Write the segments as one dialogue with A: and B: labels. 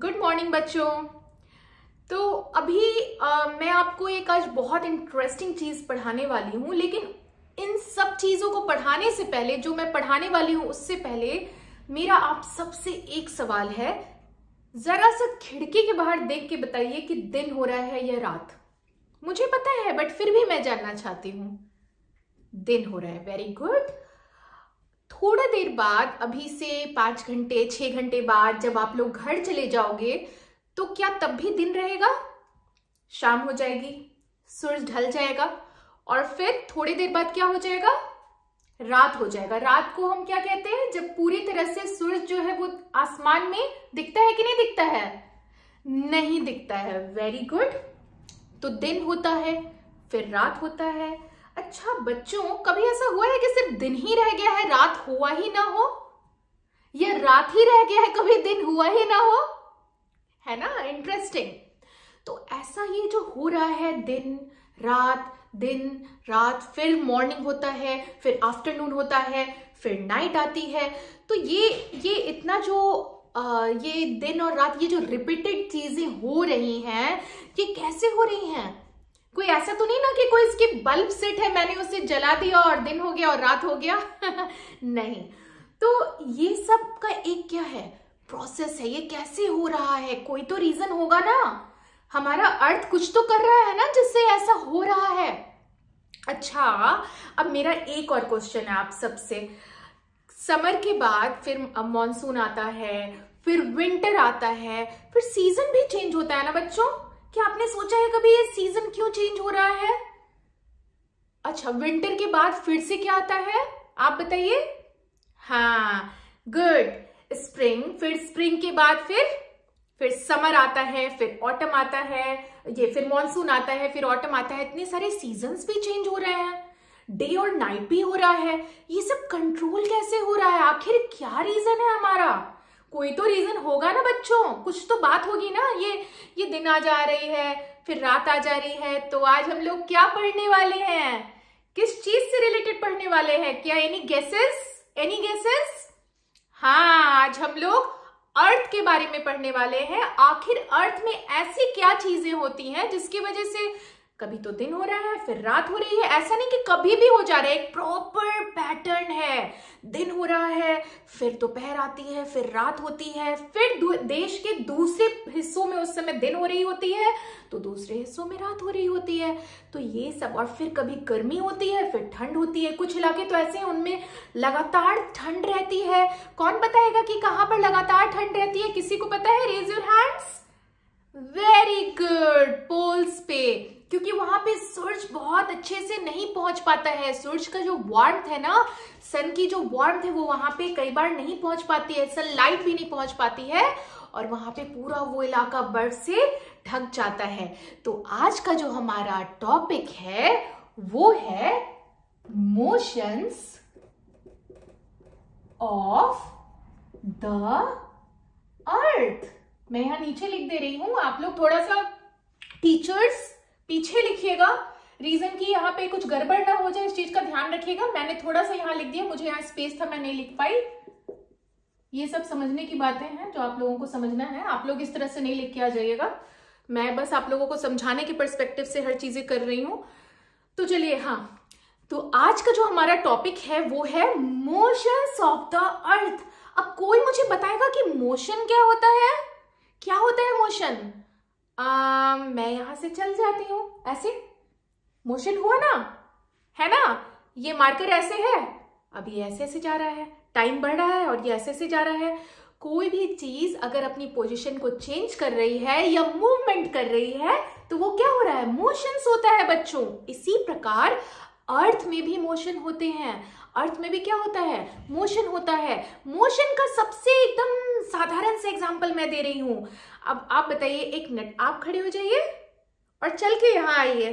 A: good morning बच्चों तो अभी आ, मैं आपको एक आज बहुत इंटरेस्टिंग चीज पढ़ाने वाली हूं लेकिन इन सब चीजों को पढ़ाने से पहले जो मैं पढ़ाने वाली हूं उससे पहले मेरा आप सबसे एक सवाल है जरा सा खिड़की के बाहर देख के बताइए कि दिन हो रहा है या रात मुझे पता है बट फिर भी मैं जानना चाहती हूं दिन हो रहा है वेरी गुड थोड़ा देर बाद अभी से पांच घंटे छह घंटे बाद जब आप लोग घर चले जाओगे तो क्या तब भी दिन रहेगा शाम हो जाएगी सूरज ढल जाएगा और फिर थोड़ी देर बाद क्या हो जाएगा रात हो जाएगा रात को हम क्या कहते हैं जब पूरी तरह से सूरज जो है वो आसमान में दिखता है कि नहीं दिखता है नहीं दिखता है वेरी गुड तो दिन होता है फिर रात होता है अच्छा बच्चों कभी ऐसा हुआ है कि सिर्फ दिन ही रह गया है रात हुआ ही ना हो या रात ही रह गया है कभी दिन हुआ ही ना हो है ना इंटरेस्टिंग तो ऐसा ये जो हो रहा है दिन रात दिन रात फिर मॉर्निंग होता है फिर आफ्टरनून होता है फिर नाइट आती है तो ये ये इतना जो आ, ये दिन और रात ये जो रिपीटेड चीजें हो रही हैं ये कैसे हो रही हैं कोई ऐसा तो नहीं ना कि कोई इसकी बल्ब सेट है मैंने उसे जला दिया और दिन हो गया और रात हो गया नहीं तो ये सब का एक क्या है प्रोसेस है ये कैसे हो रहा है कोई तो रीजन होगा ना हमारा अर्थ कुछ तो कर रहा है ना जिससे ऐसा हो रहा है अच्छा अब मेरा एक और क्वेश्चन है आप सबसे समर के बाद फिर मानसून आता है फिर विंटर आता है फिर सीजन भी चेंज होता है ना बच्चों क्या आपने सोचा है कभी ये सीजन क्यों चेंज हो रहा है अच्छा विंटर के बाद फिर से क्या आता है आप बताइए हाँ गुड स्प्रिंग फिर स्प्रिंग के बाद फिर फिर समर आता है फिर ऑटम आता है ये फिर मॉनसून आता है फिर ऑटम आता है इतने सारे सीजन्स भी चेंज हो रहे हैं डे और नाइट भी हो रहा है ये सब कंट्रोल कैसे हो रहा है आखिर क्या रीजन है हमारा कोई तो रीजन होगा ना बच्चों कुछ तो बात होगी ना ये ये दिन आ जा रही है फिर रात आ जा रही है तो आज हम लोग क्या पढ़ने वाले हैं किस चीज से रिलेटेड पढ़ने वाले हैं क्या एनी गेसेस एनी गेसेस हाँ आज हम लोग अर्थ के बारे में पढ़ने वाले हैं आखिर अर्थ में ऐसी क्या चीजें होती हैं जिसकी वजह से कभी तो दिन हो रहा है फिर रात हो रही है ऐसा नहीं कि कभी भी हो जा रहा है एक प्रॉपर पैटर्न है दिन हो रहा है फिर दोपहर आती है फिर रात होती है फिर देश के दूसरे हिस्सों में उस समय दिन हो रही होती है तो दूसरे हिस्सों में रात हो रही होती है तो ये सब और फिर कभी गर्मी होती है फिर ठंड होती है कुछ इलाके तो ऐसे हैं उनमें लगातार ठंड रहती है कौन बताएगा कि कहाँ पर लगातार ठंड रहती है किसी को पता है raise your hands very good पोल्स पे क्योंकि वहां पे सूरज बहुत अच्छे से नहीं पहुंच पाता है सूरज का जो वार्म है ना सन की जो वार्म है वो वहां पे कई बार नहीं पहुंच पाती है सन लाइट भी नहीं पहुंच पाती है और वहां पे पूरा वो इलाका बर्फ से ढक जाता है तो आज का जो हमारा टॉपिक है वो है मोशंस ऑफ द अर्थ मैं यहां नीचे लिख दे रही हूं आप लोग थोड़ा सा टीचर्स पीछे लिखिएगा रीजन की यहाँ पे कुछ गड़बड़ ना हो जाए इस चीज का ध्यान रखिएगा मैंने थोड़ा सा यहाँ लिख दिया मुझे यहाँ स्पेस था मैं नहीं लिख पाई ये सब समझने की बातें हैं जो आप लोगों को समझना है आप लोग इस तरह से नहीं लिख के आ जाइएगा मैं बस आप लोगों को समझाने के परस्पेक्टिव से हर चीजें कर रही हूं तो चलिए हाँ तो आज का जो हमारा टॉपिक है वो है मोशन ऑफ द अर्थ अब कोई मुझे बताएगा कि मोशन क्या होता है क्या होता है मोशन आ, मैं यहां से चल जाती हूँ ऐसे मोशन हुआ ना है ना ये मार्कर ऐसे है अब ये ऐसे ऐसे जा रहा है टाइम बढ़ रहा है और ये ऐसे ऐसे जा रहा है कोई भी चीज अगर अपनी पोजीशन को चेंज कर रही है या मूवमेंट कर रही है तो वो क्या हो रहा है मोशन होता है बच्चों इसी प्रकार अर्थ में भी मोशन होते हैं अर्थ में भी क्या होता है मोशन होता है मोशन का सबसे एकदम साधारण से एग्जाम्पल मैं दे रही हूं अब आप बताइए एक मिनट आप खड़े हो जाइए और चल के यहां आइए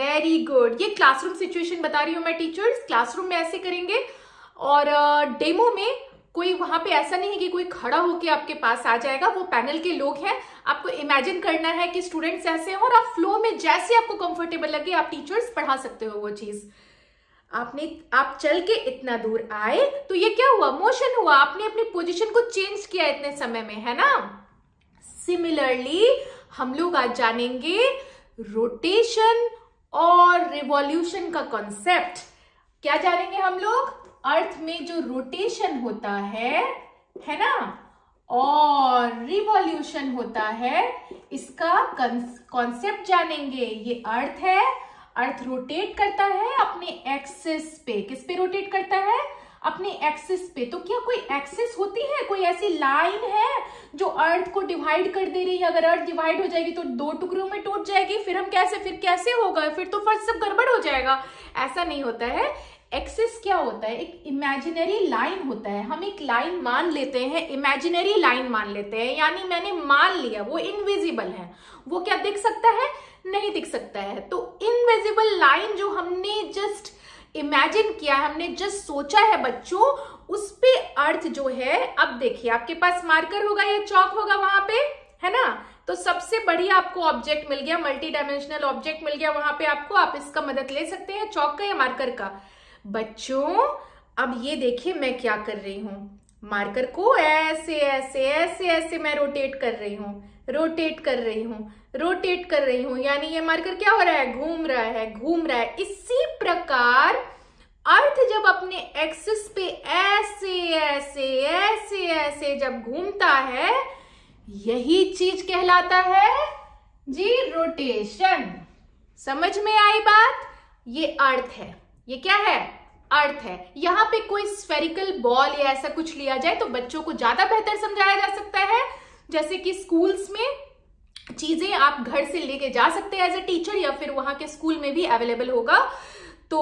A: वेरी गुड ये क्लासरूम सिचुएशन बता रही हूं मैं टीचर्स क्लासरूम में ऐसे करेंगे और डेमो में कोई वहां पे ऐसा नहीं है कि कोई खड़ा होके आपके पास आ जाएगा वो पैनल के लोग हैं आपको इमेजिन करना है कि स्टूडेंट्स ऐसे हैं और आप फ्लो में जैसे आपको कंफर्टेबल लगे आप टीचर्स पढ़ा सकते हो वो चीज़ आपने आप चल के इतना दूर आए तो ये क्या हुआ मोशन हुआ आपने अपनी पोजीशन को चेंज किया इतने समय में है ना सिमिलरली हम लोग आज जानेंगे रोटेशन और रिवॉल्यूशन का कॉन्सेप्ट क्या जानेंगे हम लोग अर्थ में जो रोटेशन होता है है ना और रिवॉल्यूशन होता है इसका कॉन्सेप्ट जानेंगे ये अर्थ है अर्थ रोटेट करता है अपने एक्सिस पे किस पे रोटेट करता है अपने एक्सिस पे तो क्या कोई एक्सिस होती है कोई ऐसी लाइन है जो अर्थ को डिवाइड कर दे रही है अगर अर्थ डिवाइड हो जाएगी तो दो टुकड़ों में टूट जाएगी फिर हम कैसे फिर कैसे होगा फिर तो फर्स्ट सब गड़बड़ हो जाएगा ऐसा नहीं होता है एक्सेस क्या होता है एक इमेजिनरी लाइन होता है हम एक लाइन मान लेते हैं इमेजिनरी लाइन मान लेते हैं यानी मैंने मान लिया वो इनविजिबल है वो क्या दिख सकता है नहीं दिख सकता है तो इनविजिबल लाइन जो हमने जस्ट इमेजिन किया हमने जस्ट सोचा है बच्चों उस पे अर्थ जो है अब देखिए आपके पास मार्कर होगा या चौक होगा वहां पे है ना तो सबसे बढ़िया आपको ऑब्जेक्ट मिल गया मल्टी डायमेंशनल ऑब्जेक्ट मिल गया वहां पे आपको आप इसका मदद ले सकते हैं चौक का या मार्कर का बच्चों अब ये देखिए मैं क्या कर रही हूं मार्कर को ऐसे ऐसे ऐसे ऐसे मैं रोटेट कर रही हूं रोटेट कर रही हूं रोटेट कर रही हूं यानी ये मार्कर क्या हो रहा है घूम रहा है घूम रहा है इसी प्रकार अर्थ जब अपने एक्सिस पे ऐसे ऐसे ऐसे ऐसे जब घूमता है यही चीज कहलाता है जी रोटेशन समझ में आई बात ये अर्थ है ये क्या है अर्थ है यहाँ पे कोई स्फेरिकल बॉल या ऐसा कुछ लिया जाए तो बच्चों को ज्यादा बेहतर समझाया जा सकता है जैसे कि स्कूल्स में चीजें आप घर से लेके जा सकते हैं एज ए टीचर या फिर वहां के स्कूल में भी अवेलेबल होगा तो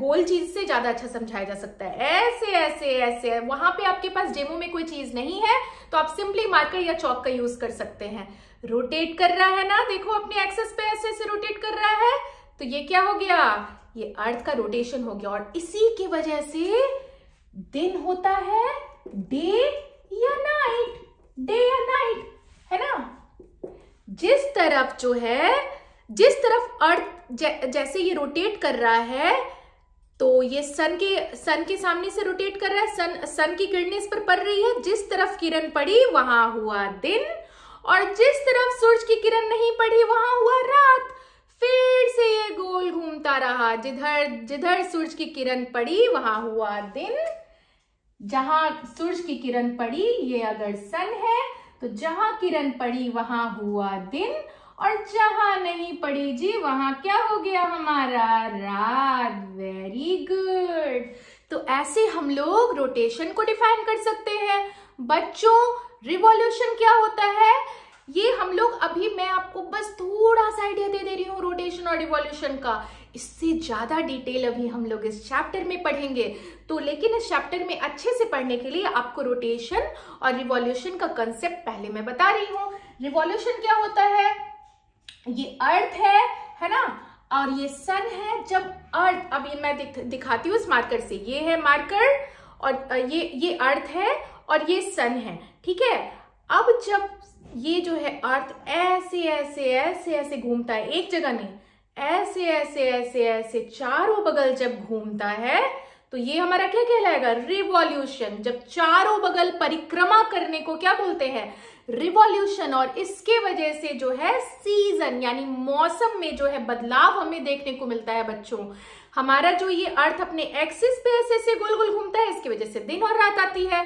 A: गोल चीज से ज्यादा अच्छा समझाया जा सकता है ऐसे ऐसे ऐसे वहां पे आपके पास डेमो में कोई चीज नहीं है तो आप सिंपली मार्कर या चौक का यूज कर सकते हैं रोटेट कर रहा है ना देखो अपने एक्सेस पे ऐसे ऐसे रोटेट कर रहा है तो ये क्या हो गया ये अर्थ का रोटेशन हो गया और इसी की वजह से दिन होता है डे या नाइट डे या नाइट है ना जिस तरफ जो है जिस तरफ अर्थ जै, जैसे ये रोटेट कर रहा है तो ये सन के सन के सामने से रोटेट कर रहा है सन सन की किरणें इस पर पड़ रही है जिस तरफ किरण पड़ी वहां हुआ दिन और जिस तरफ सूरज की किरण नहीं पड़ी वहां हुआ रात फिर से ये गोल घूमता रहा जिधर जिधर सूरज की किरण पड़ी वहां हुआ दिन जहां सूरज की किरण पड़ी ये अगर सन है तो जहां किरण पड़ी वहां हुआ दिन और जहां नहीं पड़ी जी वहां क्या हो गया हमारा रात वेरी गुड तो ऐसे हम लोग रोटेशन को डिफाइन कर सकते हैं बच्चों रिवॉल्यूशन क्या होता है थोड़ा सा आइडिया दे दे रही हूँ रोटेशन और रिवॉल्यूशन का इससे ज्यादा डिटेल अभी हम लोग इस चैप्टर में पढ़ेंगे तो लेकिन इस चैप्टर में अच्छे से पढ़ने के लिए आपको रोटेशन और रिवॉल्यूशन का कंसेप्ट पहले मैं बता रही हूँ रिवॉल्यूशन क्या होता है ये अर्थ है है ना और ये सन है जब अर्थ अभी मैं दिख, दिखाती हूँ इस मार्कर से ये है मार्कर और ये ये अर्थ है और ये सन है ठीक है अब जब ये जो है अर्थ ऐसे ऐसे ऐसे ऐसे घूमता है एक जगह नहीं ऐसे ऐसे ऐसे ऐसे चारों बगल जब घूमता है तो ये हमारा क्या कहलाएगा रिवॉल्यूशन जब चारों बगल परिक्रमा करने को क्या बोलते हैं रिवॉल्यूशन और इसके वजह से जो है सीजन यानी मौसम में जो है बदलाव हमें देखने को मिलता है बच्चों हमारा जो ये अर्थ अपने एक्सिस पे ऐसे ऐसे गोल गोल घूमता है इसकी वजह से दिन और रात आती है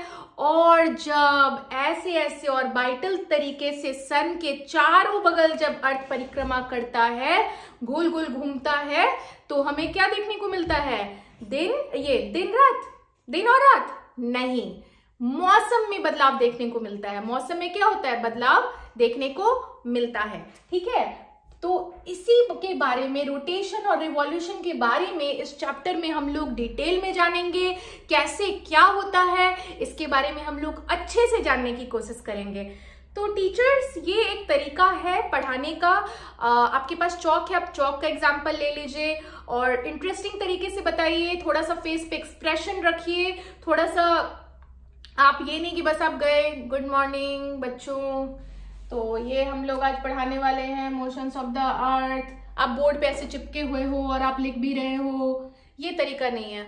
A: और जब ऐसे ऐसे और बाइटल तरीके से सन के चारों बगल जब अर्थ परिक्रमा करता है गोल गोल घूमता है तो हमें क्या देखने को मिलता है दिन ये दिन रात दिन और रात नहीं मौसम में बदलाव देखने को मिलता है मौसम में क्या होता है बदलाव देखने को मिलता है ठीक है तो इसी के बारे में रोटेशन और रिवॉल्यूशन के बारे में इस चैप्टर में हम लोग डिटेल में जानेंगे कैसे क्या होता है इसके बारे में हम लोग अच्छे से जानने की कोशिश करेंगे तो टीचर्स ये एक तरीका है पढ़ाने का आ, आपके पास चौक है आप चौक का एग्जाम्पल ले लीजिए और इंटरेस्टिंग तरीके से बताइए थोड़ा सा फेस पे एक्सप्रेशन रखिए थोड़ा सा आप ये नहीं कि बस आप गए गुड मॉर्निंग बच्चों तो ये हम लोग आज पढ़ाने वाले हैं मोशंस ऑफ द अर्थ आप बोर्ड पे ऐसे चिपके हुए हो और आप लिख भी रहे हो ये तरीका नहीं है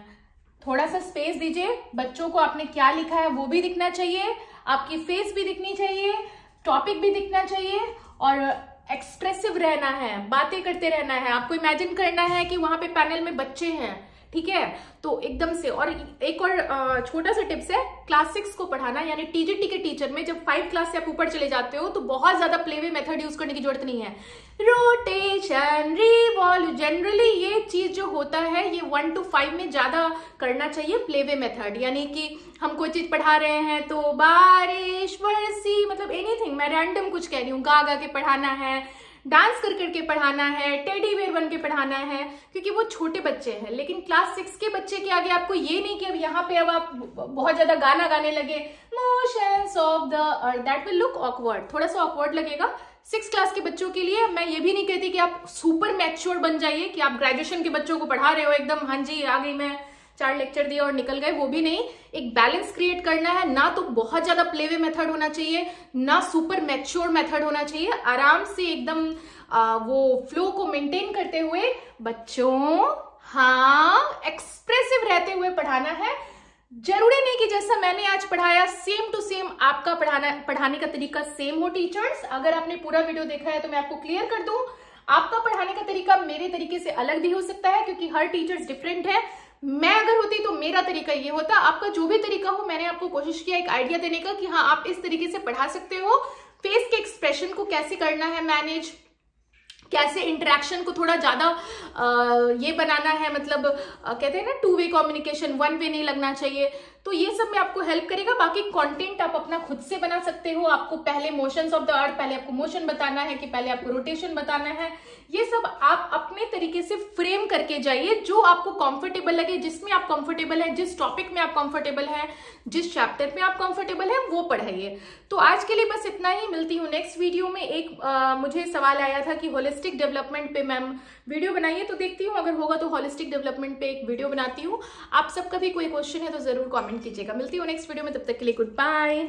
A: थोड़ा सा स्पेस दीजिए बच्चों को आपने क्या लिखा है वो भी दिखना चाहिए आपकी फेस भी दिखनी चाहिए टॉपिक भी दिखना चाहिए और एक्सप्रेसिव रहना है बातें करते रहना है आपको इमेजिन करना है कि वहां पे पैनल में बच्चे हैं ठीक है तो एकदम से और एक और छोटा सा टिप्स है क्लास सिक्स को पढ़ाना यानी टीजीटी के टीचर में जब फाइव क्लास से आप ऊपर चले जाते हो तो बहुत ज्यादा प्लेवे मेथड यूज करने की जरूरत नहीं है रोटेशन रिवॉल्व जनरली ये चीज जो होता है ये वन टू फाइव में ज्यादा करना चाहिए प्लेवे मेथड यानी कि हम कोई चीज पढ़ा रहे हैं तो बारिश वर्सी मतलब एनीथिंग मैं रैंडम कुछ कह रही हूँ गा गा के पढ़ाना है डांस कर करके पढ़ाना है टेडी बेयर बन के पढ़ाना है क्योंकि वो छोटे बच्चे हैं लेकिन क्लास सिक्स के बच्चे के आगे आपको ये नहीं कि अब यहाँ पे अब आप बहुत ज्यादा गाना गाने लगे motions of the earth that will look awkward थोड़ा सा ऑकवर्ड लगेगा सिक्स क्लास के बच्चों के लिए मैं ये भी नहीं कहती कि आप सुपर मैच्योर बन जाइए कि आप ग्रेजुएशन के बच्चों को पढ़ा रहे हो एकदम हाँ जी आ गई मैं चार लेक्चर दिए और निकल गए वो भी नहीं एक बैलेंस क्रिएट करना है ना तो बहुत ज्यादा प्ले वे मेथड होना चाहिए ना सुपर मैच्योर मेथड होना चाहिए आराम से एकदम आ, वो फ्लो को मेंटेन करते हुए बच्चों हाँ एक्सप्रेसिव रहते हुए पढ़ाना है जरूरी नहीं कि जैसा मैंने आज पढ़ाया सेम टू सेम आपका पढ़ाना पढ़ाने का तरीका सेम हो टीचर्स अगर आपने पूरा वीडियो देखा है तो मैं आपको क्लियर कर दू आपका पढ़ाने का तरीका मेरे तरीके से अलग भी हो सकता है क्योंकि हर टीचर्स डिफरेंट है मैं अगर होती तो मेरा तरीका ये होता आपका जो भी तरीका हो मैंने आपको कोशिश किया एक आइडिया देने का कि हाँ आप इस तरीके से पढ़ा सकते हो फेस के एक्सप्रेशन को कैसे करना है मैनेज कैसे इंटरेक्शन को थोड़ा ज़्यादा ये बनाना है मतलब आ, कहते हैं ना two way communication one way नहीं लगना चाहिए तो ये सब में आपको हेल्प करेगा बाकी कंटेंट आप अपना खुद से बना सकते हो आपको पहले मोशंस ऑफ द अर्थ पहले आपको मोशन बताना है कि पहले आपको रोटेशन बताना है ये सब आप अपने तरीके से फ्रेम करके जाइए जो आपको कंफर्टेबल लगे जिसमें आप कंफर्टेबल हैं जिस टॉपिक में आप कंफर्टेबल हैं जिस चैप्टर में आप कंफर्टेबल हैं वो पढ़ाइए तो आज के लिए बस इतना ही मिलती हूँ नेक्स्ट वीडियो में एक आ, मुझे सवाल आया था कि होलिस्टिक डेवलपमेंट पे मैम वीडियो बनाइए तो देखती हूँ अगर होगा तो होलिस्टिक डेवलपमेंट पे एक वीडियो बनाती हूँ आप सबका भी कोई क्वेश्चन है तो जरूर कॉमेंट कीजिएगा मिलती हूँ नेक्स्ट वीडियो में तब तक के लिए गुड बाय